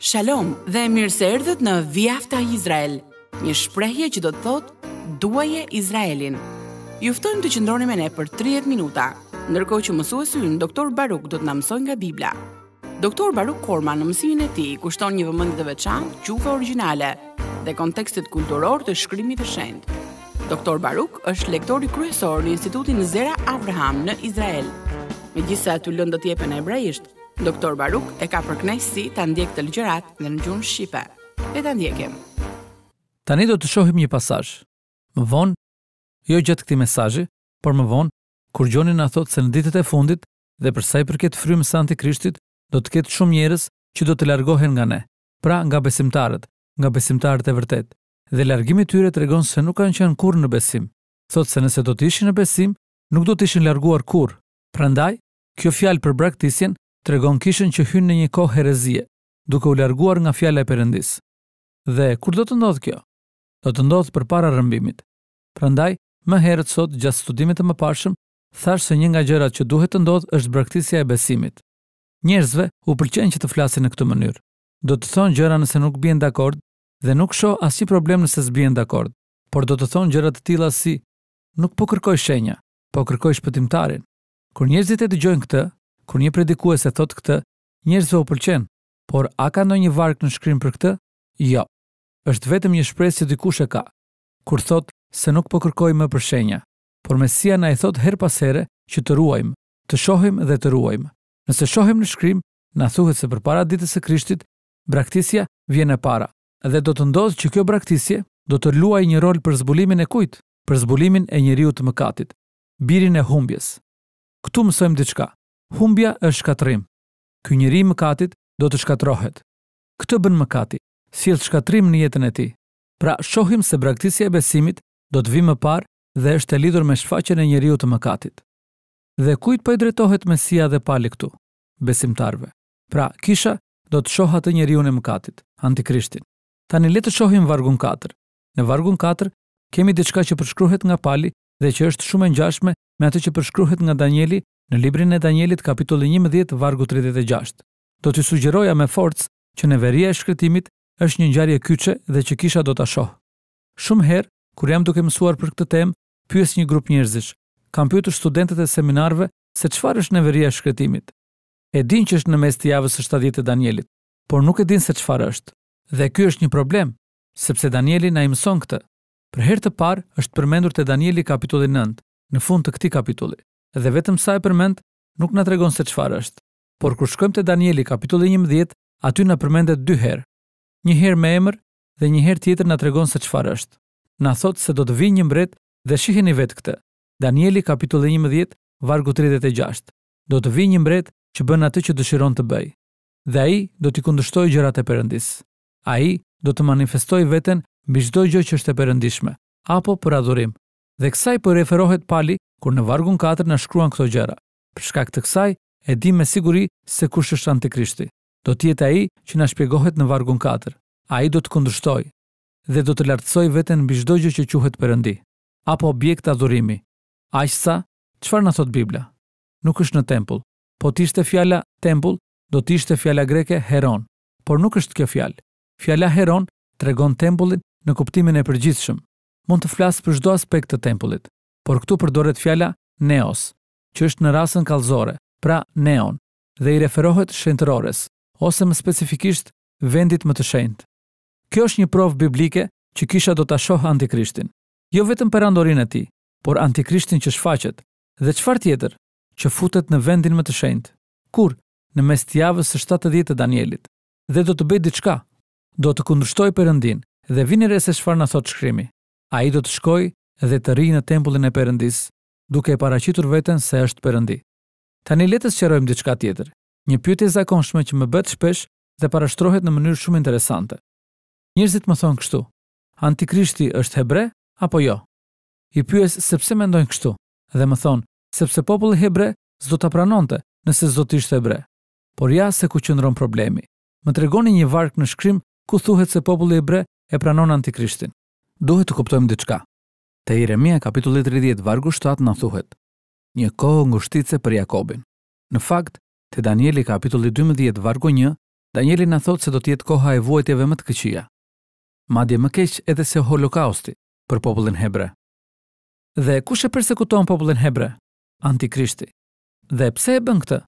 Shalom dhe mirë se erdhët në Vjafta Izrael, një shprehje që do të thotë duaje Izraelin. ftojmë të qëndroni me ne për 30 minuta, ndërkohë që mësuesi ynë doktor Baruk do të na mësojë nga Bibla. Doktor Baruk Korma në mësimin e tij kushton një vëmendje të veçantë qufë origjinale dhe kontekstit kulturor të shkrimit të shenjtë. Doktor Baruk është lektori kryesor në Institutin Zera Abraham në Izrael. Megjithëse aty lëndët jepen hebrejisht, Doktor Baruk e ka si të ndjek të lëgjërat në në gjumë Shqipe. E të ndjekim. Tani do të shohim një pasaj. Më vonë, jo gjëtë këti mesajë, por më vonë, kur Gjoni në thotë se në ditët e fundit dhe përsa i përket frymë së antikrishtit, do të ketë shumë njerës që do të largohen nga ne, pra nga besimtarët, nga besimtarët e vërtet. Dhe largimi tyre të regonë se nuk kanë qenë kur në besim. Thotë se nëse do të ishin në besim, nuk do të ishin larguar kur. Prandaj, kjo fjalë për braktisjen tregon kishën që hynë në një kohë herezie, duke u larguar nga fjale e përëndis. Dhe, kur do të ndodhë kjo? Do të ndodhë për para rëmbimit. Prandaj, më herët sot, gjatë studimit të më pashëm, thashë se një nga gjërat që duhet të ndodhë është braktisja e besimit. Njerëzve u pëlqen që të flasin në këtë mënyrë. Do të thonë gjëra nëse nuk bien dakord dhe nuk shoh asnjë problem nëse s'bien dakord, por do të thonë gjëra të tilla si nuk po kërkoj shenja, po kërkoj shpëtimtarin. Kur njerëzit e dëgjojnë këtë, kur një predikues e thot këtë, njerëzve u pëlqen, por a ka ndonjë varg në shkrim për këtë? Jo. Është vetëm një shpresë që dikush e ka. Kur thot se nuk po kërkoj më për shenja, por Mesia na i thot her pas here që të ruajmë, të shohim dhe të ruajmë. Nëse shohim në shkrim, na thuhet se përpara ditës së Krishtit, braktisja vjen e para dhe do të ndodhë që kjo braktisje do të luaj një rol për zbulimin e kujt, për zbulimin e njeriu të mëkatit, birin e humbjes. Ktu mësojmë diçka humbja është shkatrim. Ky njeri i mëkatit do të shkatrohet. Këtë bën mëkati, sjell shkatrim në jetën e tij. Pra, shohim se braktisja e besimit do të vi më parë dhe është e lidhur me shfaqjen e njeriu të mëkatit. Dhe kujt po i drejtohet Mesia dhe pali këtu? Besimtarve. Pra, kisha do të shoh atë njeriu në mëkatit, Antikristin. Tani le të shohim vargun 4. Në vargun 4 kemi diçka që përshkruhet nga pali dhe që është shumë e ngjashme me atë që përshkruhet nga Danieli në librin e Danielit kapitulli 11, vargu 36. Do t'ju sugjeroja me forcë që në veria e shkretimit është një njarje kyqe dhe që kisha do t'a shohë. Shumë herë, kur jam duke mësuar për këtë temë, pyes një grup njerëzish. Kam pyetur studentët e seminarëve se çfarë është neveria e shkretimit. E din që është në mes të javës së 70 e të Danielit, por nuk e din se çfarë është. Dhe ky është një problem, sepse Danieli na i mëson këtë. Për herë të parë është përmendur te Danieli kapitulli 9, në fund të këtij kapitulli dhe vetëm sa e përmend nuk na tregon se çfarë është. Por kur shkojmë te Danieli kapitulli 11, aty na përmendet dy herë. Një herë me emër dhe një herë tjetër na tregon se çfarë është. Na thot se do të vijë një mbret dhe shiheni vetë këtë. Danieli kapitulli 11, vargu 36. Do të vijë një mbret që bën atë që dëshiron të bëjë. Dhe ai do të kundërshtojë gjërat e Perëndis. Ai do të manifestojë veten mbi çdo gjë që është e perëndishme, apo për adhurim, Dhe kësaj po referohet Pali kur në vargun 4 na shkruan këto gjëra. Për shkak të kësaj e di me siguri se kush është Antikrishti. Do të jetë ai që na shpjegohet në vargun 4. Ai do të kundërshtoj dhe do të lartësoj veten mbi çdo gjë që quhet perëndi apo objekt adhurimi. Aqsa, çfarë na thot Bibla? Nuk është në tempull. Po tishte fjala tempull, do të ishte fjala greke heron, por nuk është kjo fjalë. Fjala heron tregon tempullin në kuptimin e përgjithshëm mund të flasë për shdo aspekt të tempullit, por këtu përdoret fjalla neos, që është në rasën kalzore, pra neon, dhe i referohet shenëtërores, ose më specifikisht vendit më të shenët. Kjo është një provë biblike që kisha do të ashohë antikrishtin, jo vetëm për andorin e ti, por antikrishtin që shfaqet, dhe qëfar tjetër, që futet në vendin më të shenët, kur, në mes të javës së 70 të Danielit, dhe do të bejt diçka, do të kundrështoj përëndin, dhe vini re se shfar në thot shkrimi a i do të shkoj dhe të ri në tempullin e përëndis, duke e paracitur veten se është përëndi. Ta një letës rojmë diçka tjetër, një e zakonshme që më bët shpesh dhe parashtrohet në mënyrë shumë interesante. Njërzit më thonë kështu, antikrishti është hebre apo jo? I pyes sepse mendojnë kështu dhe më thonë sepse populli hebre zdo të pranonte nëse zdo të ishte hebre. Por ja se ku qëndron problemi. Më tregoni një vark në shkrim ku thuhet se populli hebre e pranon antikrishtin duhet të kuptojmë diçka. Te Jeremia kapitulli 30 vargu 7 na thuhet: Një kohë ngushtitse për Jakobin. Në fakt, te Danieli kapitulli 12 vargu 1, Danieli na thot se do të jetë koha e vuajtjeve më të këqija. Madje më keq edhe se Holokausti për popullin hebre. Dhe kush e përsekuton popullin hebre? Antikristi. Dhe pse e bën këtë?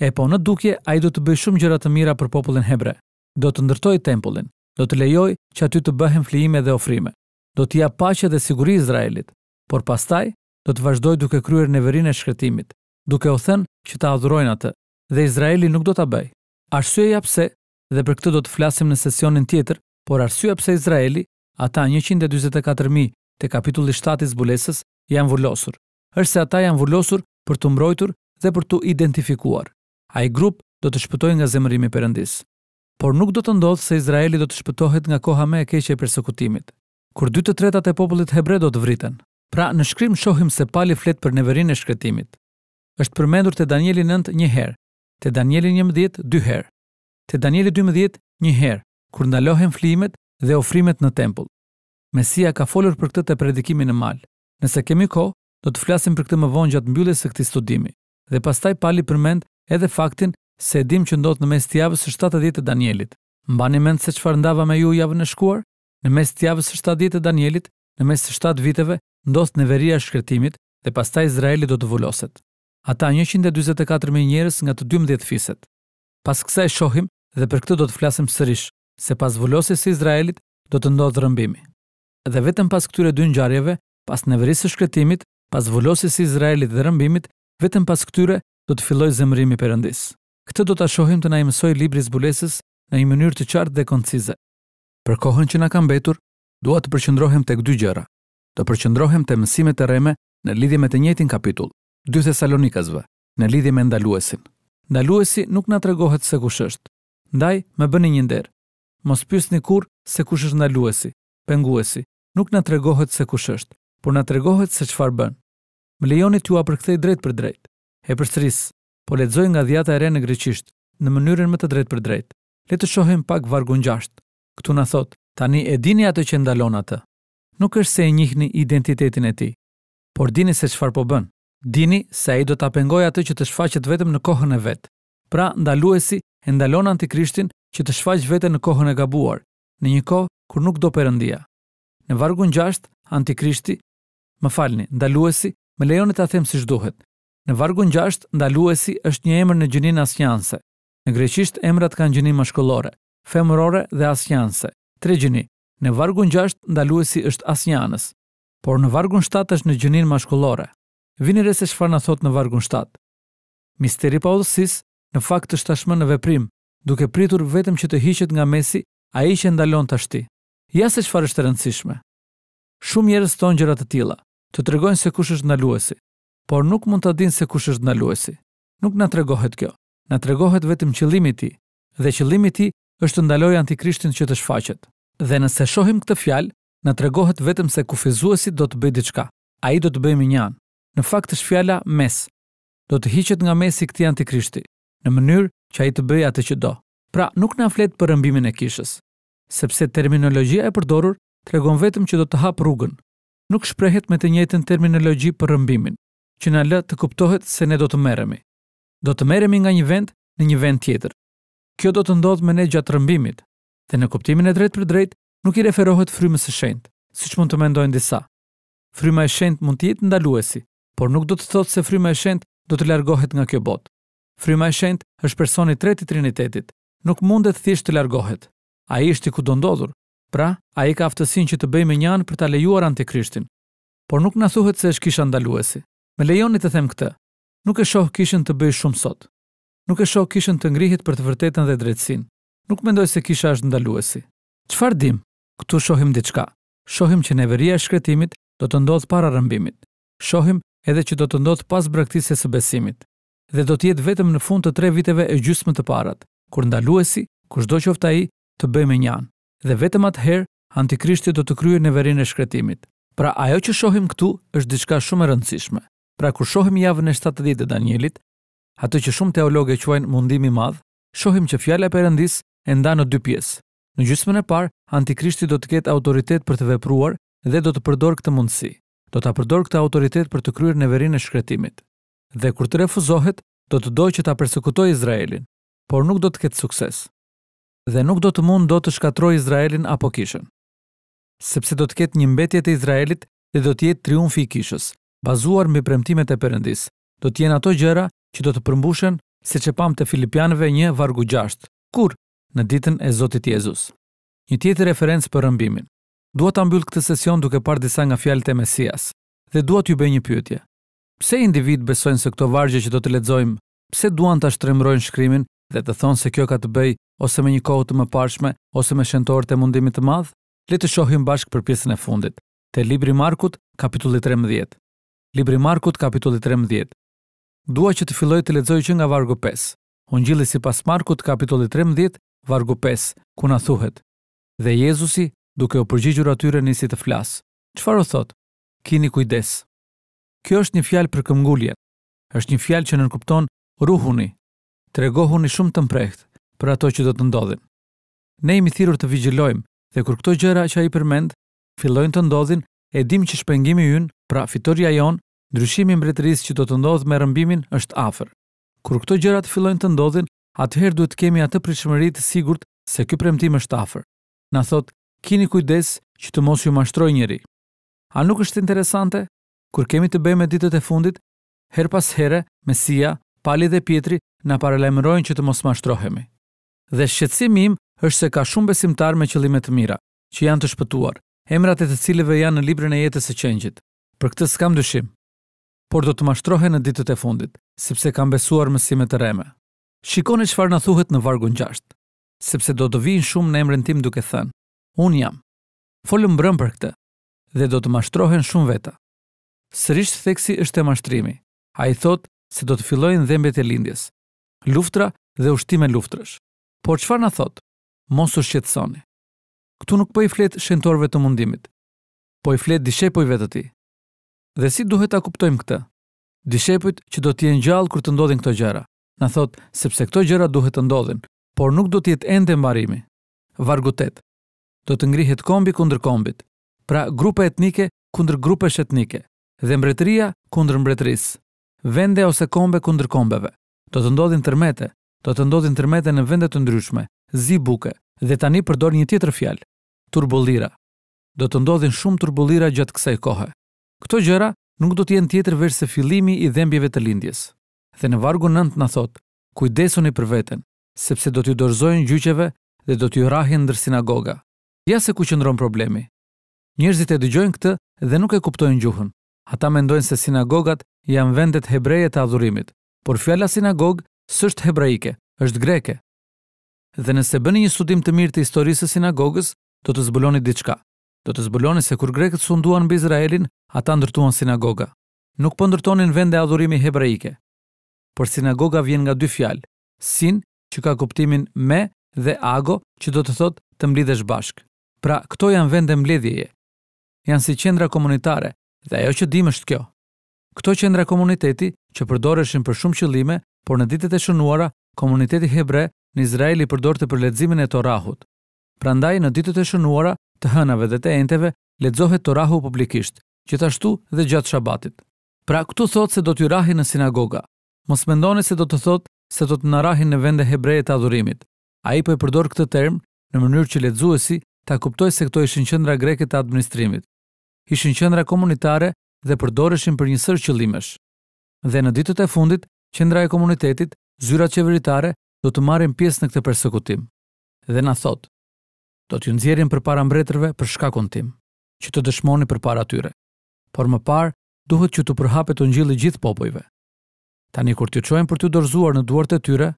E po në dukje ai do të bëj shumë gjëra të mira për popullin hebre. Do të ndërtojë tempullin, do të lejoj që aty të bëhen flijime dhe ofrime, do t'i jap paqe dhe siguri Izraelit, por pastaj do të vazhdoj duke kryer neverinë e shkretimit, duke u thënë që ta adhurojnë atë dhe Izraeli nuk do ta bëj. Arsyeja pse dhe për këtë do të flasim në sesionin tjetër, por arsyeja pse Izraeli, ata 144000 te kapitulli 7 i zbulesës, janë vullosur. Është se ata janë vullosur për të mbrojtur dhe për të identifikuar. Ai grup do të shpëtoj nga zemërimi përëndis. Por nuk do të ndodhë se Izraeli do të shpëtohet nga koha me e keqe e persekutimit kur dy të tretat e popullit hebre do të vriten. Pra në shkrim shohim se pali flet për neverin e shkretimit. Êshtë përmendur të Danieli 9 një herë, të Danieli 11 dy herë, të Danieli 12 një herë, kur ndalohen flimet dhe ofrimet në tempull. Mesia ka folur për këtë të predikimi në malë. Nëse kemi ko, do të flasim për këtë më vonë gjatë mbyllës e këti studimi. Dhe pastaj pali përmend edhe faktin se edhim që ndodhë në mes tjavës së 70 të Danielit. Mbani mend se qëfar ndava me ju javën e shkuar? Në mes të javës së shtatë ditë të Danielit, në mes së 7 viteve, ndodh neveria e shkretimit dhe pastaj Izraeli do të vuloset. Ata 144.000 njerëz nga të 12 fiset. Pas kësaj shohim dhe për këtë do të flasim sërish, se pas vulosjes së Izraelit do të ndodhë rrëmbimi. Dhe vetëm pas këtyre dy ngjarjeve, pas neverisë së shkretimit, pas vulosjes së Izraelit dhe rrëmbimit, vetëm pas këtyre do të fillojë zemërimi Perëndis. Këtë do ta shohim të na i mësoj libri i zbulesës në një mënyrë të qartë dhe koncize. Për kohën që na ka mbetur, dua të përqendrohem tek dy gjëra. Të përqendrohem te mësimet e rreme në lidhje me të njëjtin kapitull, 2 Tesalonikasve, në lidhje me ndaluesin. Ndaluesi nuk na tregohet se kush është. Ndaj, më bëni një nder. Mos pyesni kur se kush është ndaluesi, penguesi. Nuk na tregohet se kush është, por na tregohet se çfarë bën. Më lejoni t'ua përkthej drejt për drejt. E përsëris, po lexoj nga dhjata e re në greqisht, në mënyrën më të drejtë për Le të shohim pak vargun Këtu në thotë, tani e dini atë që ndalon atë. Nuk është se e njihni identitetin e ti, por dini se qëfar po bënë. Dini se e do të apengoj atë që të shfaqet vetëm në kohën e vetë. Pra, ndaluesi e ndalon antikrishtin që të shfaq vetë në kohën e gabuar, në një kohë kur nuk do përëndia. Në vargun gjasht, antikrishti, më falni, ndaluesi, më lejon e të si shduhet. Në vargun gjasht, ndaluesi është një emër në gjenin asë njanse. Në greqisht, emrat kanë gjenin më shkullore femërore dhe asnjanse. Tre gjeni, në vargun 6 ndaluesi është asnjanës, por në vargun 7 është në gjenin mashkullore. Vini rese shfar në thot në vargun 7. Misteri pa odhësis, në fakt është tashmë në veprim, duke pritur vetëm që të hiqet nga mesi, a i që ndalon të ashti. Ja se shfar është të rëndësishme. Shumë jere së tonë të tila, të tregojnë se kush është ndaluesi, por nuk mund të adin se kush është ndaluesi. Nuk në tregohet kjo, në tregohet vetëm qëlimi ti, dhe qëlimi ti është të ndaloj antikrishtin që të shfaqet. Dhe nëse shohim këtë fjalë, në tregohet vetëm se kufizuesit do të bëjë diçka. A i do të bëjë minjan. Në fakt është mes. Do të hiqet nga mesi këti antikrishti, në mënyrë që a i të bëjë atë që do. Pra, nuk në aflet për rëmbimin e kishës. Sepse terminologjia e përdorur tregon vetëm që do të hapë rrugën. Nuk shprehet me të njëjtën terminologji për rëmbimin, që na lë të kuptohet se ne do të merremi. Do të merremi nga një vend në një vend tjetër. Kjo do të ndodhë me ne gjatë rëmbimit, dhe në kuptimin e drejt për drejt, nuk i referohet frymës së shenjtë, siç mund të mendojnë disa. Fryma e shenjtë mund të jetë ndaluesi, por nuk do të thotë se fryma e shenjtë do të largohet nga kjo botë. Fryma e shenjtë është personi i tretë i Trinitetit, nuk mundet thjesht të largohet. Ai është i ku do ndodhur, pra ai ka aftësinë që të bëjë me një për ta lejuar Antikrishtin. Por nuk na thuhet se është kisha ndaluesi. Më lejoni të them këtë. Nuk e shoh kishën të bëj shumë sot. Nuk e shoh kishën të ngrihet për të vërtetën dhe drejtsinë. Nuk mendoj se kisha është ndaluesi. Çfarë dim? Ktu shohim diçka. Shohim që neveria e shkretimit do të ndodhë para rëmbimit. Shohim edhe që do të ndodhë pas braktisjes së besimit dhe do të jetë vetëm në fund të tre viteve e gjysmë të parat, kur ndaluesi, çdo qoftë ai, të bëjë me njanë. Dhe vetëm atëherë antikristi do të kryejë neverinë e shkretimit. Pra ajo që shohim këtu është diçka shumë e rëndësishme. Pra kur shohim javën e 70 të Danielit, atë që shumë teologë e quajnë mundim i madh, shohim që fjala e Perëndis e nda në dy pjesë. Në gjysmën e parë, Antikristi do të ketë autoritet për të vepruar dhe do të përdor këtë mundësi. Do ta përdor këtë autoritet për të kryer neverinë e shkretimit. Dhe kur të refuzohet, do të dojë që ta përsekutojë Izraelin, por nuk do të ketë sukses. Dhe nuk do të mund do të shkatrojë Izraelin apo kishën. Sepse do të ketë një mbetje të Izraelit dhe do të jetë triumfi i kishës, bazuar mbi premtimet e Perëndis. Do të jenë ato gjëra që do të përmbushen se që pamë të Filipianëve një vargu gjasht, kur në ditën e Zotit Jezus. Një tjetë referencë për rëmbimin. Dua të ambyllë këtë sesion duke parë disa nga fjalët e Mesias dhe dua t'ju bëj një pyetje. Pse individ besojnë se këto vargje që do të lexojmë, pse duan ta shtrembrojnë shkrimin dhe të thonë se kjo ka të bëjë ose me një kohë të mëparshme ose me shëntorët të mundimit të madh? Le të shohim bashkë për pjesën e fundit, te libri i Markut, kapitulli 13. Libri i Markut, kapitulli dua që të filloj të lexoj që nga vargu 5. Unë gjillë si pas Markut kapitoli 13, vargu 5, ku na thuhet. Dhe Jezusi, duke u përgjigjur atyre nisi të flasë. Qëfar o thotë? Kini kujdes. Kjo është një fjalë për këmgulljet. është një fjalë që nërkupton ruhuni. Tregohuni shumë të mprehtë për ato që do të ndodhin. Ne jemi thirur të vigjilojmë dhe kur këto gjëra që a i përmend, fillojnë të ndodhin, e që shpengimi jynë, pra fitoria jonë, ndryshimi mbretërisë që do të ndodhë me rëmbimin është afer. Kur këto gjërat fillojnë të ndodhin, atëherë duhet kemi atë pritshmëri të sigurt se ky premtim është afër. Na thot, kini kujdes që të mos ju mashtroj njëri. A nuk është interesante? Kur kemi të bëjmë me ditët e fundit, her pas here, Mesia, Pali dhe Pietri na paralajmërojnë që të mos mashtrohemi. Dhe shqetësimi im është se ka shumë besimtar me qëllime të mira, që janë të shpëtuar, emrat e të cilëve janë në librin e jetës së qengjit. Për këtë s'kam dyshim por do të mashtrohen në ditët e fundit, sepse kam besuar mësimet e reme. Shikoni qëfar në thuhet në vargun 6, sepse do të vinë shumë në emrin tim duke thënë, unë jam, folëm brëm për këtë, dhe do të mashtrohen shumë veta. Sërisht theksi është e mashtrimi, a i thot se do të fillojnë dhembet e lindjes, luftra dhe ushtime luftrësh. Por qëfar në thot? Mos shqetësoni. shqetsoni. Këtu nuk po i fletë shëntorve të mundimit, po i fletë dishepojve të ti. Dhe si duhet ta kuptojmë këtë? Dishepujt që do të jenë gjallë kur të ndodhin këto gjëra, na thot sepse këto gjëra duhet të ndodhin, por nuk do të jetë ende mbarimi. Vargu 8. Do të ngrihet kombi kundër kombit, pra grupe etnike kundër grupe etnike dhe mbretëria kundër mbretërisë. Vende ose kombe kundër kombeve. Do të ndodhin tërmete, do të ndodhin tërmete në vende të ndryshme, zi buke dhe tani përdor një tjetër fjalë, turbullira. Do të ndodhin shumë turbullira gjatë kësaj kohe. Këto gjëra nuk do të jenë tjetër veç se fillimi i dhëmbjeve të lindjes. Dhe në vargu 9 na thot: "Kujdesuni për veten, sepse do t'ju dorëzojnë gjyqeve dhe do t'ju rrahin ndër sinagoga." Ja se ku qëndron problemi. Njerëzit e dëgjojnë këtë dhe nuk e kuptojnë gjuhën. Ata mendojnë se sinagogat janë vendet hebreje të adhurimit, por fjala sinagog s'është hebraike, është greke. Dhe nëse bëni një studim të mirë të historisë së sinagogës, do të zbuloni diçka do të zbuloni se kur grekët sunduan në Izraelin, ata ndërtuan sinagoga. Nuk po ndërtonin vende adhurimi hebraike. Por sinagoga vjen nga dy fjalë, sin, që ka kuptimin me dhe ago, që do të thotë të mblidhesh bashk. Pra, këto janë vende mbledhjeje. Janë si qendra komunitare dhe ajo që dimë është kjo. Këto qendra komuniteti që përdoreshin për shumë qëllime, por në ditët e shënuara, komuniteti hebre në Izraeli përdorte për leximin e Torahut. Prandaj në ditët e shënuara të hënave dhe të enteve, lexohet Torahu publikisht, gjithashtu dhe gjatë Shabatit. Pra këtu thotë se do të rahi në sinagoga. Mos mendoni se do të thotë se do të rahi në vende hebreje të adhurimit. Ai po e përdor këtë term në mënyrë që lexuesi ta kuptoj se këto ishin qendra greke të administrimit. Ishin qendra komunitare dhe përdoreshin për një sër qëllimesh. Dhe në ditët e fundit, qendra e komunitetit, zyrat qeveritare do të marrin pjesë në këtë përsekutim. Dhe na thotë, do t'ju nxjerrin përpara mbretërve për shkakun tim, që të dëshmoni përpara tyre. Por më parë, duhet që të përhapet ungjilli gjithë popujve. Tani kur t'ju çojnë për t'ju dorëzuar në duart e tyre,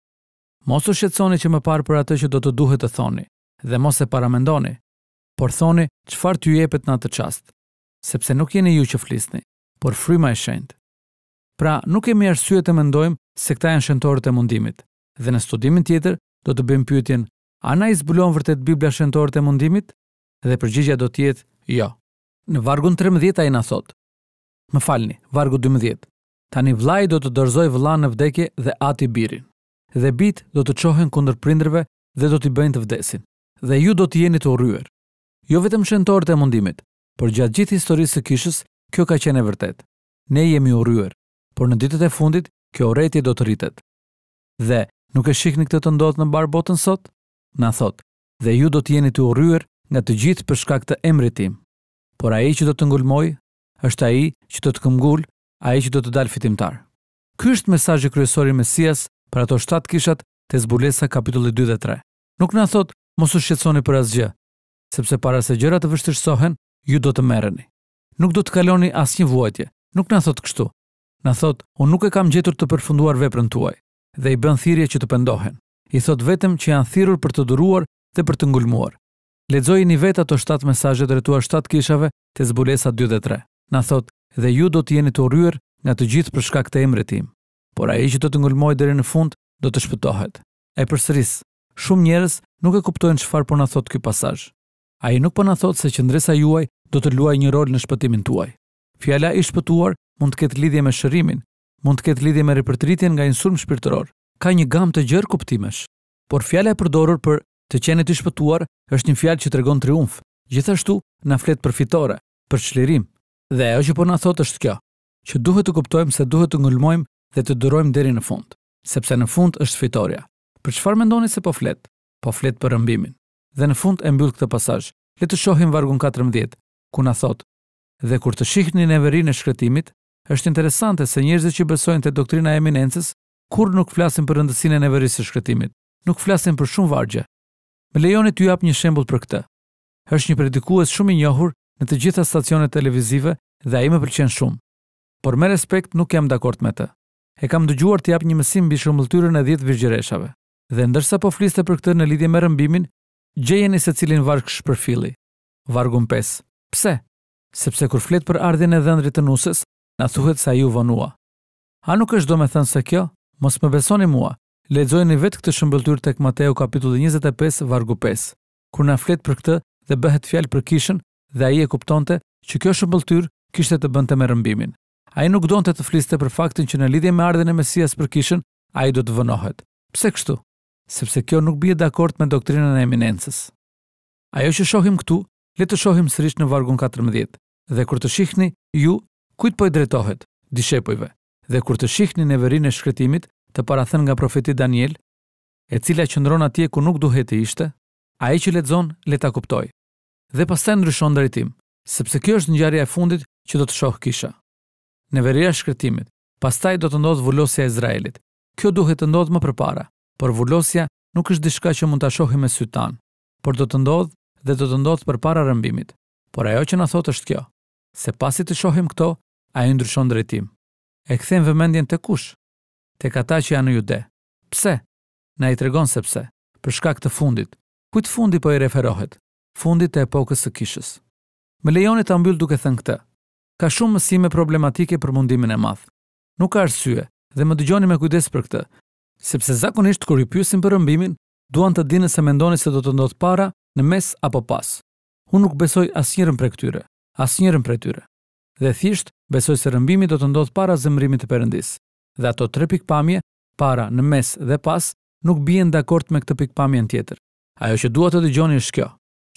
mos u shqetësoni që më parë për atë që do të duhet të thoni dhe mos e paramendoni, por thoni çfarë t'ju jepet në atë çast, sepse nuk jeni ju që flisni, por fryma e shenjtë. Pra, nuk kemi arsye të mendojmë se këta janë shëntorët e mundimit, dhe në studimin tjetër do të bëjmë pyetjen Ana i zbulon vërtet Biblia shëntorët e mundimit? Dhe përgjigja do tjetë, jo. Në vargun 13 a i thot. Më falni, vargu 12. Tani vlaj do të dërzoj vla në vdekje dhe ati birin. Dhe bit do të qohen kunder prindrëve dhe do t'i bëjnë të vdesin. Dhe ju do t'jeni jeni të uryer. Jo vetëm shëntorët e mundimit, për gjatë gjithë historisë të kishës, kjo ka qene vërtet. Ne jemi uryer, por në ditët e fundit, kjo rejtje do të rritet. Dhe, nuk e shikni këtë të ndodhë në barë botën sotë? na thot, dhe ju do të jeni të urryer nga të gjithë për shkak të emrit tim. Por ai që do të ngulmoj, është ai që do të këmbgul, ai që do të dal fitimtar. Ky është mesazhi kryesor i Mesias për ato shtat kishat te zbulesa kapitulli 2 dhe 3. Nuk na thot mos u shqetësoni për asgjë, sepse para se gjërat të vështirësohen, ju do të merreni. Nuk do të kaloni asnjë vuajtje. Nuk na thot kështu. Na thot, unë nuk e kam gjetur të përfunduar veprën tuaj dhe i bën thirrje që të pendohen i thot vetëm që janë thirur për të duruar dhe për të ngulmuar. Ledzoj një vetë ato 7 mesazhe dretuar 7 kishave të zbulesa 2 dhe 3. Na thot, dhe ju do të jeni të rryer nga të gjithë për shkak të emrit tim. Por a i që do të ngulmoj deri në fund, do të shpëtohet. E për sëris, shumë njerës nuk e kuptojnë qëfar po në thot këj pasaj. A i nuk po në thot se qëndresa juaj do të luaj një rol në shpëtimin tuaj. Fjala i shpëtuar mund të ketë lidhje me shërimin, mund të ketë lidhje me ripërtëritjen nga insurm shpirtëror, ka një gamë të gjerë kuptimesh, por fjala e përdorur për të qenë të shpëtuar është një fjalë që tregon triumf. Gjithashtu na flet për fitore, për çlirim. Dhe ajo që po na thotë është kjo, që duhet të kuptojmë se duhet të ngulmojmë dhe të durojmë deri në fund, sepse në fund është fitoria. Për çfarë mendoni se po flet? Po flet për rëmbimin. Dhe në fund e mbyll këtë pasazh. Le të shohim vargun 14, ku na thotë: "Dhe kur të shihni neverin e shkretimit, është interesante se njerëzit që besojnë te doktrina e eminencës kur nuk flasim për rëndësinë e nevojës së shkretimit, nuk flasim për shumë vargje. Më lejoni t'ju jap një shembull për këtë. Është një predikues shumë i njohur në të gjitha stacionet televizive dhe ai më pëlqen shumë. Por me respekt nuk jam dakord me të. E kam dëgjuar të jap një mësim mbi shëmbulltyrën e 10 virgjëreshave. Dhe ndërsa po fliste për këtë në lidhje me rëmbimin, gjejeni se cilin varg shpërfilli. Vargu 5. Pse? Sepse kur flet për ardhjën e dhëndrit të nusës, na thuhet se ai u vonua. A nuk është domethënë se kjo, mos më besoni mua, lexojeni vetë këtë shëmbëltyr tek Mateu kapitulli 25 vargu 5, kur na flet për këtë dhe bëhet fjalë për kishën dhe ai e kuptonte që kjo shëmbëltyr kishte të bënte me rëmbimin. Ai nuk donte të fliste për faktin që në lidhje me ardhen e Mesias për kishën, ai do të vënohet. Pse kështu? Sepse kjo nuk bie dakord me doktrinën e eminencës. Ajo që shohim këtu, le të shohim sërish në vargun 14. Dhe kur të shihni ju, kujt po i drejtohet? Dishepujve. Dhe kur të shihni neverinë e shkretimit, të parathën nga profeti Daniel, e cila qëndron atje ku nuk duhet të ishte, a e që ledzon le ta kuptoj. Dhe pas të ndryshon drejtim, sepse kjo është njëjarja e fundit që do të shohë kisha. Në veria shkretimit, pastaj do të ndodhë vullosja e Izraelit. Kjo duhet të ndodhë më përpara, por vullosja nuk është dishka që mund të shohi me sytan, por do të ndodhë dhe do të ndodhë për para rëmbimit. Por ajo që në thot është kjo, se pasi të shohim këto, a e ndryshon drejtim. E këthejmë vëmendjen të kush? tek ata që janë në jude. Pse? Na i tregon se pse. Për shkak të fundit. të fundi po i referohet? Fundit të epokës së kishës. Më lejoni ta mbyll duke thënë këtë. Ka shumë mësime problematike për mundimin e madh. Nuk ka arsye dhe më dëgjoni me kujdes për këtë, sepse zakonisht kur i pyesin për rëmbimin, duan të dinë se mendoni se do të ndot para, në mes apo pas. Unë nuk besoj asnjërin prej këtyre, asnjërin prej tyre. Dhe thjesht besoj se rëmbimi do të ndodhë para zemrimit të Perëndisë dhe ato tre pikpamje, para, në mes dhe pas, nuk bien dakord me këtë pikpamje në tjetër. Ajo që dua të dëgjoni është kjo,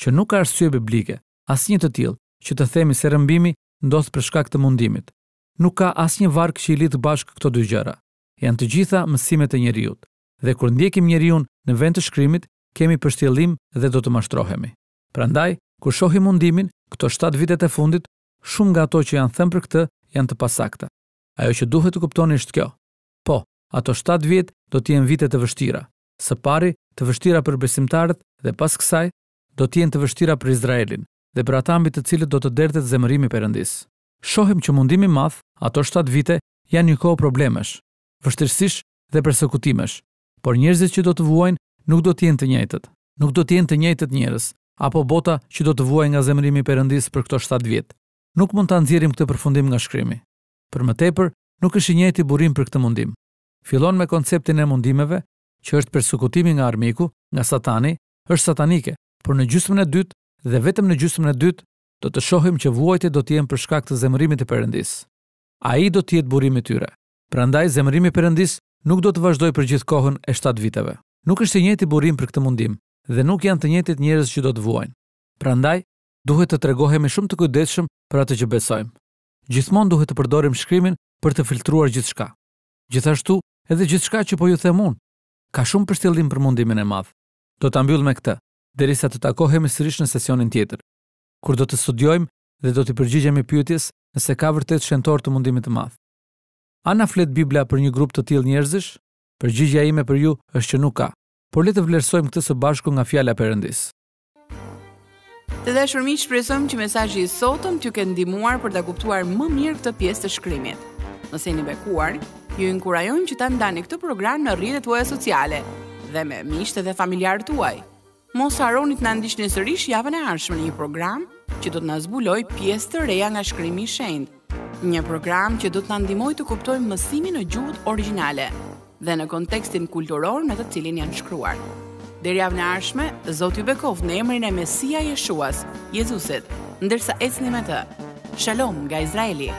që nuk ka arsye biblike, asnjë të tillë, që të themi se rëmbimi ndodh për shkak të mundimit. Nuk ka asnjë varg që i lidh bashkë këto dy gjëra. Janë të gjitha mësimet e njerëzit. Dhe kur ndjekim njeriu në vend të shkrimit, kemi përshtyllim dhe do të mashtrohemi. Prandaj, kur shohim mundimin, këto 7 vitet e fundit, shumë nga ato që janë thënë për këtë janë të pasakta. Ajo që duhet të kuptoni është kjo. Po, ato 7 vjet do të jenë vite të vështira. Së pari, të vështira për besimtarët dhe pas kësaj do të jenë të vështira për Izraelin dhe për ata mbi të cilët do të derdhet zemërimi i Perëndis. Shohim që mundimi i madh, ato 7 vite janë një kohë problemesh, vështirësish dhe përsekutimesh, por njerëzit që do të vuajnë nuk do të jenë të njëjtët. Nuk do të jenë të njëjtët njerëz apo bota që do të vuajë nga zemërimi i Perëndis për këto 7 vjet. Nuk mund ta nxjerrim këtë përfundim nga shkrimi për më tepër nuk është i njëjti burim për këtë mundim. Fillon me konceptin e mundimeve, që është përsukutimi nga armiku, nga satani, është satanike, por në gjysmën e dytë dhe vetëm në gjysmën e dytë do të shohim që vuajtja do të jenë për shkak të zemërimit të Perëndis. Ai do të jetë burimi i tyre. Prandaj zemërimi i Perëndis nuk do të vazhdojë për gjithë kohën e 7 viteve. Nuk është i njëjti burim për këtë mundim dhe nuk janë të njëjtit njerëz që do të vuajnë. Prandaj duhet të tregohemi shumë të kujdesshëm për atë që besojmë gjithmonë duhet të përdorim shkrimin për të filtruar gjithçka. Gjithashtu, edhe gjithçka që po ju them unë, ka shumë përshtjellim për mundimin e madh. Do ta mbyll me këtë, derisa të takohemi sërish në sesionin tjetër, kur do të studiojmë dhe do të përgjigjemi pyetjes nëse ka vërtet shëntor të mundimit të madh. A na flet Bibla për një grup të tillë njerëzish? Përgjigjja ime për ju është që nuk ka. Por le të vlerësojmë këtë së bashku nga fjala e Perëndisë. Të dashur miq, shpresojmë që mesazhi i sotëm t'ju ketë ndihmuar për ta kuptuar më mirë këtë pjesë të shkrimit. Nëse jeni bekuar, ju inkurajojmë që ta ndani këtë program në rrjetet tuaja sociale dhe me miqtë dhe familjarët tuaj. Mos harroni të na ndiqni sërish javën e ardhshme në një program që do të na zbulojë pjesë të reja nga shkrimi i shenjtë. Një program që do të na ndihmojë të kuptojmë mësimin në gjuhën origjinale dhe në kontekstin kulturor në të cilin janë shkruar. Deri javën e ardhshme, Zoti ju bekof në emrin e Mesia Jeshuas, Jezusit, ndërsa ecni me të. Shalom nga Izraeli.